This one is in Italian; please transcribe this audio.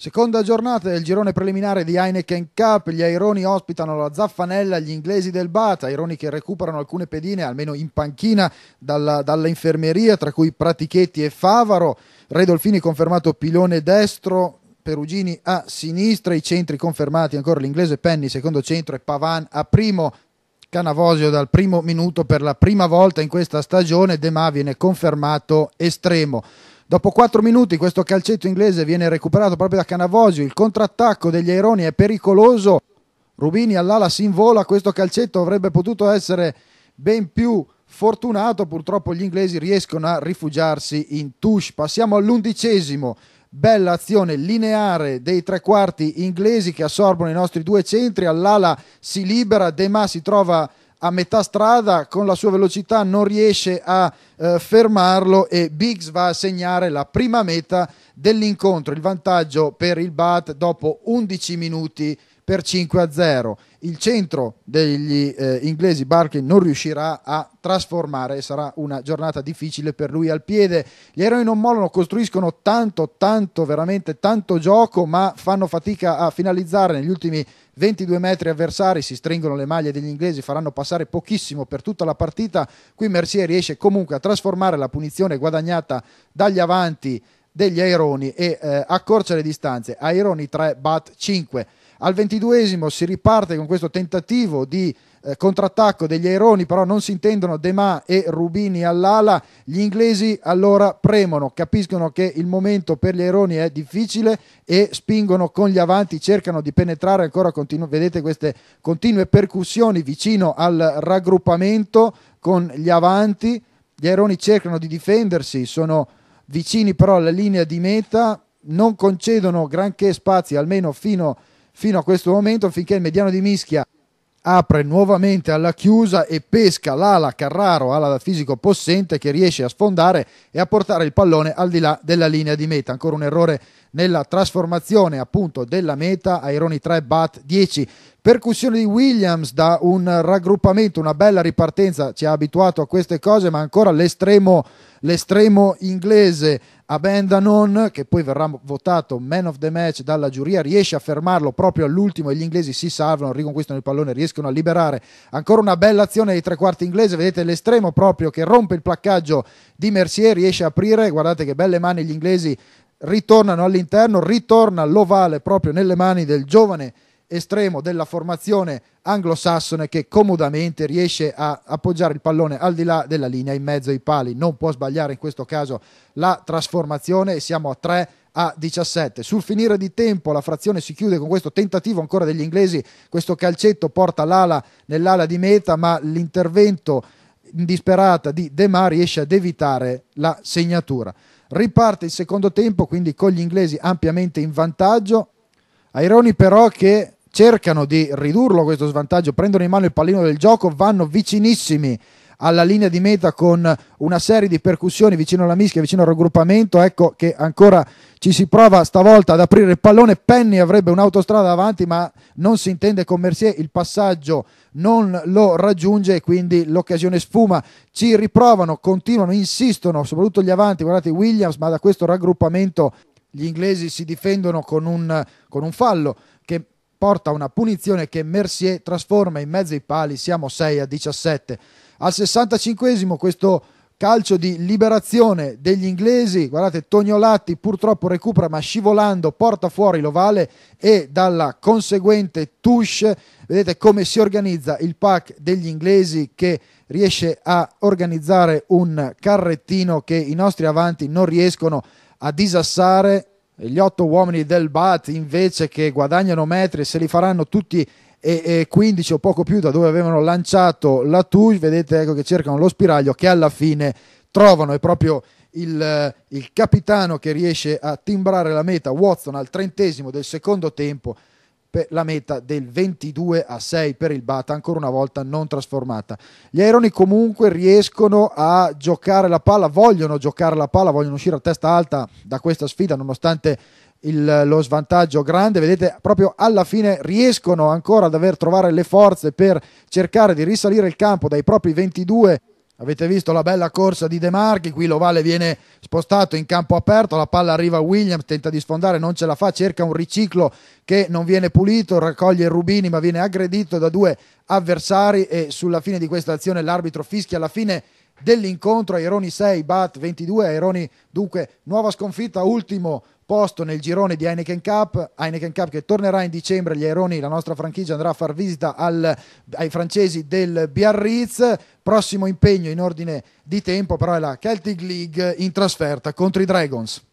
Seconda giornata del girone preliminare di Heineken Cup, gli Aironi ospitano la Zaffanella, gli inglesi del Bata, Aironi che recuperano alcune pedine, almeno in panchina, dalla, dalla infermeria, tra cui Pratichetti e Favaro, Redolfini confermato pilone destro, Perugini a sinistra, i centri confermati ancora l'inglese Penny secondo centro e Pavan a primo, Canavosio dal primo minuto per la prima volta in questa stagione, De Ma viene confermato estremo. Dopo 4 minuti questo calcetto inglese viene recuperato proprio da Canavosio, il contrattacco degli Aironi è pericoloso, Rubini all'ala si invola, questo calcetto avrebbe potuto essere ben più fortunato, purtroppo gli inglesi riescono a rifugiarsi in touche. Passiamo all'undicesimo, bella azione lineare dei tre quarti inglesi che assorbono i nostri due centri, all'ala si libera, De Ma si trova a metà strada con la sua velocità non riesce a eh, fermarlo e Biggs va a segnare la prima meta dell'incontro, il vantaggio per il Bat dopo 11 minuti per 5 a 0 il centro degli eh, inglesi Barkley non riuscirà a trasformare, e sarà una giornata difficile per lui al piede. Gli eroi non mollano, costruiscono tanto, tanto, veramente tanto gioco, ma fanno fatica a finalizzare negli ultimi 22 metri avversari, si stringono le maglie degli inglesi, faranno passare pochissimo per tutta la partita. Qui Mercier riesce comunque a trasformare la punizione guadagnata dagli avanti degli aironi e eh, accorcia le distanze. Aironi 3, Bat 5. Al ventiduesimo si riparte con questo tentativo di eh, contrattacco degli aironi, però non si intendono De Ma e Rubini all'ala. Gli inglesi allora premono, capiscono che il momento per gli aironi è difficile e spingono con gli avanti, cercano di penetrare ancora, continu- vedete queste continue percussioni vicino al raggruppamento con gli avanti. Gli aironi cercano di difendersi, sono vicini però alla linea di meta, non concedono granché spazi, almeno fino a fino a questo momento finché il mediano di Mischia apre nuovamente alla chiusa e pesca l'ala Carraro, ala fisico possente che riesce a sfondare e a portare il pallone al di là della linea di meta. Ancora un errore nella trasformazione appunto della meta, Aironi 3, Bat 10. Percussione di Williams da un raggruppamento, una bella ripartenza, ci ha abituato a queste cose, ma ancora l'estremo l'estremo inglese Abendanon, che poi verrà votato man of the match dalla giuria, riesce a fermarlo proprio all'ultimo e gli inglesi si salvano, riconquistano il pallone, riescono a liberare. Ancora una bella azione dei tre quarti inglese, vedete l'estremo proprio che rompe il placcaggio di Mercier, riesce a aprire, guardate che belle mani gli inglesi ritornano all'interno, ritorna l'ovale proprio nelle mani del giovane estremo della formazione anglosassone che comodamente riesce a appoggiare il pallone al di là della linea in mezzo ai pali. Non può sbagliare in questo caso la trasformazione e siamo a 3 a 17. Sul finire di tempo la frazione si chiude con questo tentativo ancora degli inglesi, questo calcetto porta l'ala nell'ala di meta, ma l'intervento in disperata di De Ma riesce ad evitare la segnatura. Riparte il secondo tempo, quindi con gli inglesi ampiamente in vantaggio. Aironi però che cercano di ridurlo questo svantaggio, prendono in mano il pallino del gioco, vanno vicinissimi alla linea di meta con una serie di percussioni vicino alla mischia, vicino al raggruppamento, ecco che ancora ci si prova stavolta ad aprire il pallone, Penny avrebbe un'autostrada avanti ma non si intende con Mercier, il passaggio non lo raggiunge e quindi l'occasione sfuma, ci riprovano, continuano, insistono, soprattutto gli avanti, guardate Williams, ma da questo raggruppamento gli inglesi si difendono con un, con un fallo porta una punizione che Mercier trasforma in mezzo ai pali, siamo 6 a 17. Al 65 questo calcio di liberazione degli inglesi, guardate Tognolatti purtroppo recupera ma scivolando porta fuori l'ovale e dalla conseguente touche vedete come si organizza il pack degli inglesi che riesce a organizzare un carrettino che i nostri avanti non riescono a disassare gli otto uomini del Bat invece che guadagnano metri se li faranno tutti e, e 15 o poco più da dove avevano lanciato la Touche, vedete ecco che cercano lo spiraglio che alla fine trovano, è proprio il, il capitano che riesce a timbrare la meta, Watson al trentesimo del secondo tempo, per la meta del 22 a 6 per il Bata, ancora una volta non trasformata. Gli Aironi comunque riescono a giocare la palla, vogliono giocare la palla, vogliono uscire a testa alta da questa sfida nonostante il, lo svantaggio grande, vedete proprio alla fine riescono ancora ad aver trovato le forze per cercare di risalire il campo dai propri 22 Avete visto la bella corsa di De Marchi, qui Lovale viene spostato in campo aperto, la palla arriva a Williams, tenta di sfondare, non ce la fa, cerca un riciclo che non viene pulito, raccoglie Rubini ma viene aggredito da due avversari e sulla fine di questa azione l'arbitro fischia alla fine dell'incontro Aironi 6, Bat 22, Aironi dunque nuova sconfitta, ultimo posto nel girone di Heineken Cup, Heineken Cup che tornerà in dicembre, gli Aironi, la nostra franchigia andrà a far visita al, ai francesi del Biarritz, prossimo impegno in ordine di tempo però è la Celtic League in trasferta contro i Dragons.